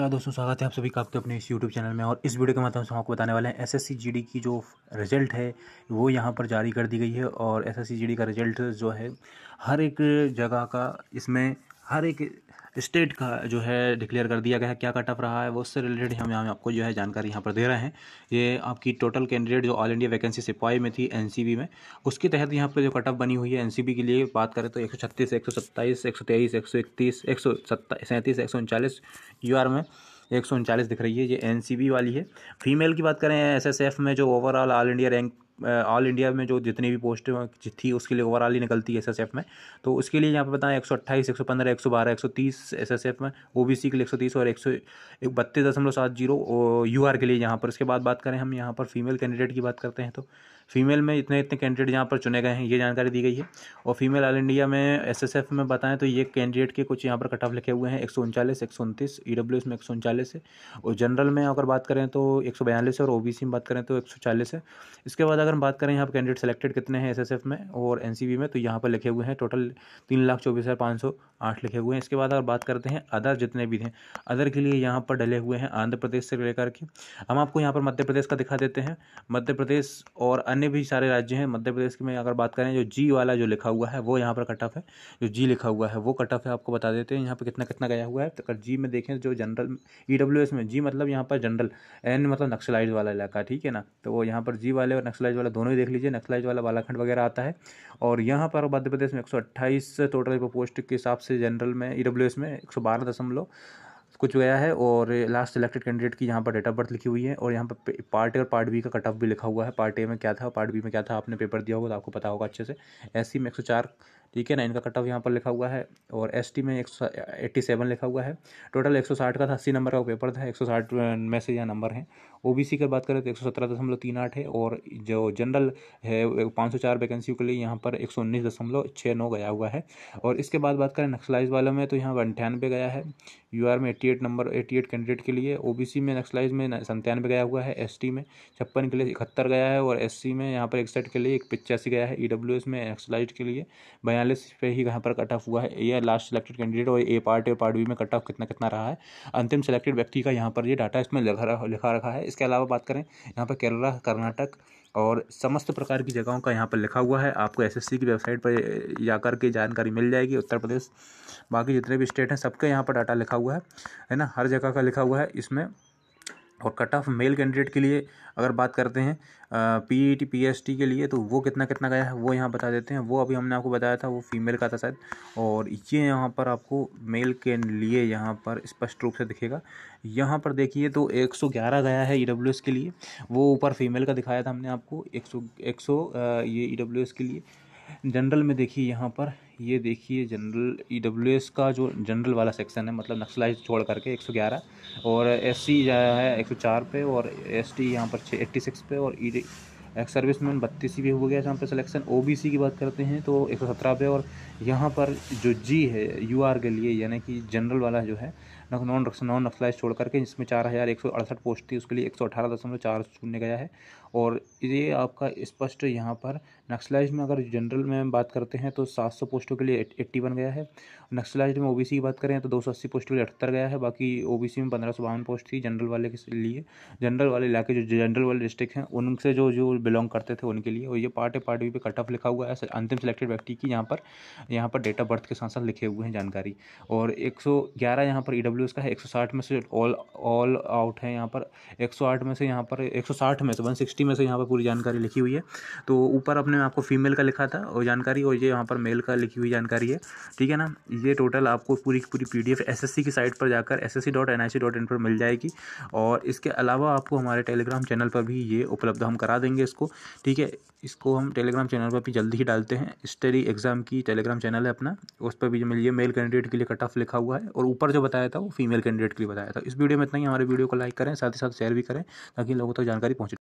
नमस्कार तो दोस्तों स्वागत है आप सभी का आपके अपने इस यूट्यूब चैनल में और इस वीडियो के माध्यम से हम आपको बताने वाले हैं SSC GD की जो रिज़ल्ट है वो यहाँ पर जारी कर दी गई है और SSC GD का रिज़ल्ट जो है हर एक जगह का इसमें हर एक स्टेट का जो है डिक्लेयर कर दिया गया है क्या कट ऑफ रहा है वो उससे रिलेटेड हम यहाँ आपको जो है जानकारी यहाँ पर दे रहे हैं ये आपकी टोटल कैंडिडेट जो ऑल इंडिया वैकेंसी सिपाही में थी एनसीबी में उसके तहत यहाँ पर जो कट ऑफ बनी हुई है एनसीबी के लिए बात करें तो एक सौ छत्तीस एक सौ सत्ताईस एक सौ तेईस एक सौ इकतीस एक सौ सत्ता सैंतीस एक सौ उनचालीस यू आर में एक सौ उनचालीस दिख रही है ये एन वाली है फीमेल की बात करें एस में जो overall all India rank all India में जो जितनी भी पोस्ट थी उसके लिए ओवरऑल ही निकलती है एसएसएफ में तो उसके लिए यहाँ पे बताएं एक सौ अट्ठाईस एक सौ पंद्रह एक सौ बारह एक सौ तीस एफ में सी के लिए एक सौ तीस और एक सौ बत्तीस दशमलव सात जीरो यू के लिए यहाँ पर इसके बाद बात करें हम यहाँ पर फीमेल कैंडिडेट की बात करते हैं तो फीमेल में इतने इतने कैंडिडेट यहाँ पर चुने गए हैं ये जानकारी दी गई है और फीमेल ऑल इंडिया में एस में बताएं तो ये कैंडिडेट के कुछ यहाँ पर कट ऑफ लिखे हुए हैं एक सौ उनचालीस एक सौ उनतीस ई e एस में एक सौ उनचालीस है और जनरल में अगर बात करें तो एक सौ बयालीस है और ओ बी सी में बात करें तो एक सौ चालीस है इसके बाद अगर हम बात करें यहाँ पर कैंडिडेट सेलेक्टेड कितने हैं एस में और एन सी बी में तो यहाँ पर लिखे हुए हैं टोटल तीन लाख चौबीस हज़ार पाँच सौ आठ लिखे हुए हैं इसके बाद अगर बात करते हैं अदर जितने भी हैं अदर के लिए यहाँ पर डले हुए हैं आंध्र प्रदेश से लेकर के हम आपको यहाँ पर मध्य प्रदेश का दिखा देते हैं मध्य प्रदेश और अन्य अन्य भी सारे राज्य हैं मध्य प्रदेश की में अगर बात करें जो जी वाला जो लिखा हुआ है वो यहाँ पर कट ऑफ है जो जी लिखा हुआ है वो कट ऑफ है आपको बता देते हैं यहाँ पर कितना कितना गया हुआ है तो अगर जी में देखें जो जनरल ई एस में जी मतलब यहाँ पर जनरल एन मतलब नक्सलाइज वाला इलाका ठीक है ना तो वो यहाँ पर जी वाले और नक्सलाइज वाला दोनों ही देख लीजिए नक्सलाइज वाला बालाखंड वगैरह आता है और यहाँ पर मध्य प्रदेश में एक टोटल पोस्ट के हिसाब से जनरल में ई e में एक कुछ गया है और लास्ट सिलेक्टेड कैंडिडेट की यहाँ पर डेट ऑफ बर्थ लिखी हुई है और यहाँ पर पार्ट ए और पार्ट बी का कट ऑफ भी लिखा हुआ है पार्ट ए में क्या था पार्ट बी में क्या था आपने पेपर दिया होगा तो आपको पता होगा अच्छे से एस में एक ठीक है ना इनका कट ऑफ यहाँ पर लिखा हुआ है और एस में एक एट्टी सेवन लिखा हुआ है टोटल एक सौ साठ का था अस्सी नंबर का पेपर था एक सौ साठ में से यहाँ नंबर है ओ बी सी की बात करें तो एक सौ सत्रह दशमलव तीन आठ है और जो जनरल है पाँच सौ चार वैकेंसी के लिए यहाँ पर एक सौ उन्नीस दशमलव छः नौ गया हुआ है और इसके बाद बात करें नक्सलाइज वालों में तो यहाँ पर अंठानवे गया है यू आर में eighty eight number eighty eight candidate के लिए ओ बी सी में नक्सलाइज में संतानवे गया हुआ है एस टी में छप्पन के लिए इकहत्तर गया है और एस सी में यहाँ पर इकसठ के लिए एक पिचासी गया है ई डब्ल्यू एस में नक्सलाइज के लिए बयान बयालीस पे ही यहाँ पर कट ऑफ हुआ है ये लास्ट सिलेक्टेड कैंडिडेट और A part A part B में कट ऑफ कितना कितना रहा है अंतिम सिलेक्टेड व्यक्ति का यहाँ पर ये डाटा इसमें लिखा लिखा रखा है इसके अलावा बात करें यहाँ पर केरला कर्नाटक और समस्त प्रकार की जगहों का यहाँ पर लिखा हुआ है आपको एसएससी की वेबसाइट पर जाकर के जानकारी मिल जाएगी उत्तर प्रदेश बाकी जितने भी स्टेट हैं सबके यहाँ पर डाटा लिखा हुआ है है ना हर जगह का लिखा हुआ है इसमें और कट ऑफ मेल कैंडिडेट के लिए अगर बात करते हैं P E T P S T के लिए तो वो कितना कितना गया है वो यहाँ बता देते हैं वो अभी हमने आपको बताया था वो फीमेल का था शायद और ये यहाँ पर आपको मेल के लिए यहाँ पर स्पष्ट रूप से दिखेगा यहाँ पर देखिए तो 111 गया है ई डब्ल्यू एस के लिए वो ऊपर फीमेल का दिखाया था हमने आपको एक सौ ये ई डब्ल्यू एस के लिए जनरल में देखिए यहाँ पर ये देखिए जनरल ई e का जो जनरल वाला सेक्शन है मतलब नक्सलाइज छोड़ करके 111 और एस सी है 104 पे और एस टी यहाँ पर छः एट्टी सिक्स पे और ई एक्स सर्विस मैन बत्तीस भी हो गया जहाँ पे सिलेक्शन ओबीसी की बात करते हैं तो एक सौ सत्रह पे और यहाँ पर जो जी है यू आर के लिए यानी कि जनरल वाला जो है नॉन नॉन नक्सलाइज छोड़ करके जिसमें चार हज़ार एक सौ अड़सठ पोस्ट थी उसके लिए एक सौ अठारह दशमलव चार शून्य गया है और ये आपका स्पष्ट यहाँ पर नक्सलाइज में अगर जनरल में बात करते हैं तो सात सौ पोस्टों के लिए एट्टी बन गया है नक्सलाइज में ओबीसी की बात करें तो दो सौ अस्सी पोस्टों के लिए अठहत्तर गया है बाकी ओबीसी में पंद्रह सौ बावन पोस्ट थी जनरल वाले के लिए जनरल वाले इलाके जो जनरल वाले डिस्ट्रिक्ट हैं उनसे जो जो बिलोंग करते थे उनके लिए और ये पार्ट ए पार्ट बी पे कट ऑफ लिखा हुआ है अंतिम सेलेक्टेड व्यक्ति की यहाँ पर यहाँ पर डेट ऑफ बर्थ के साथ साथ लिखे हुए हैं जानकारी और एक सौ ग्यारह यहाँ पर ई डब्ल्यू एस का है एक सौ साठ में से ऑल ऑल आउट है यहाँ पर एक सौ आठ में से यहाँ पर एक सौ साठ में से वन सिक्सटी में से यहाँ पर पूरी जानकारी लिखी हुई है तो ऊपर अपने में आपको फीमेल का लिखा था और जानकारी और ये यहाँ पर मेल का लिखी हुई जानकारी है ठीक है ना ये टोटल आपको पूरी की पूरी पी डी की साइट पर जाकर एस पर मिल जाएगी और इसके अलावा आपको हमारे टेलीग्राम चैनल पर भी ये उपलब्ध हम करा देंगे इसको ठीक है इसको हम टेलीग्राम चैनल पर भी जल्दी ही डालते हैं स्टडी एग्ज़ाम की टेलीग्राम चैनल है अपना उस पर भी मिलिए मेल कैंडिडेट के लिए कट ऑफ लिखा हुआ है और ऊपर जो बताया था वो फीमेल कैंडिडेट के लिए बताया था इस वीडियो में इतना ही हमारे वीडियो को लाइक करें साथ ही साथ शेयर भी करें ताकि लोगों तक जानकारी पहुँचे